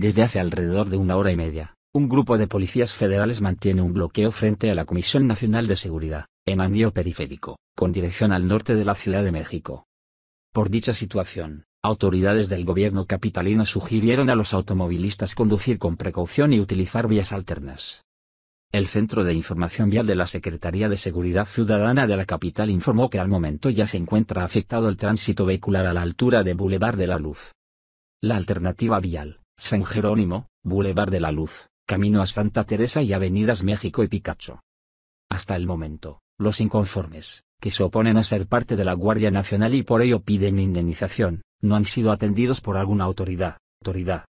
Desde hace alrededor de una hora y media, un grupo de policías federales mantiene un bloqueo frente a la Comisión Nacional de Seguridad, en Anillo Periférico, con dirección al norte de la Ciudad de México. Por dicha situación, autoridades del gobierno capitalino sugirieron a los automovilistas conducir con precaución y utilizar vías alternas. El Centro de Información Vial de la Secretaría de Seguridad Ciudadana de la capital informó que al momento ya se encuentra afectado el tránsito vehicular a la altura de Boulevard de la Luz. La alternativa vial, San Jerónimo, Boulevard de la Luz, Camino a Santa Teresa y Avenidas México y Picacho. Hasta el momento, los inconformes, que se oponen a ser parte de la Guardia Nacional y por ello piden indemnización, no han sido atendidos por alguna autoridad, autoridad,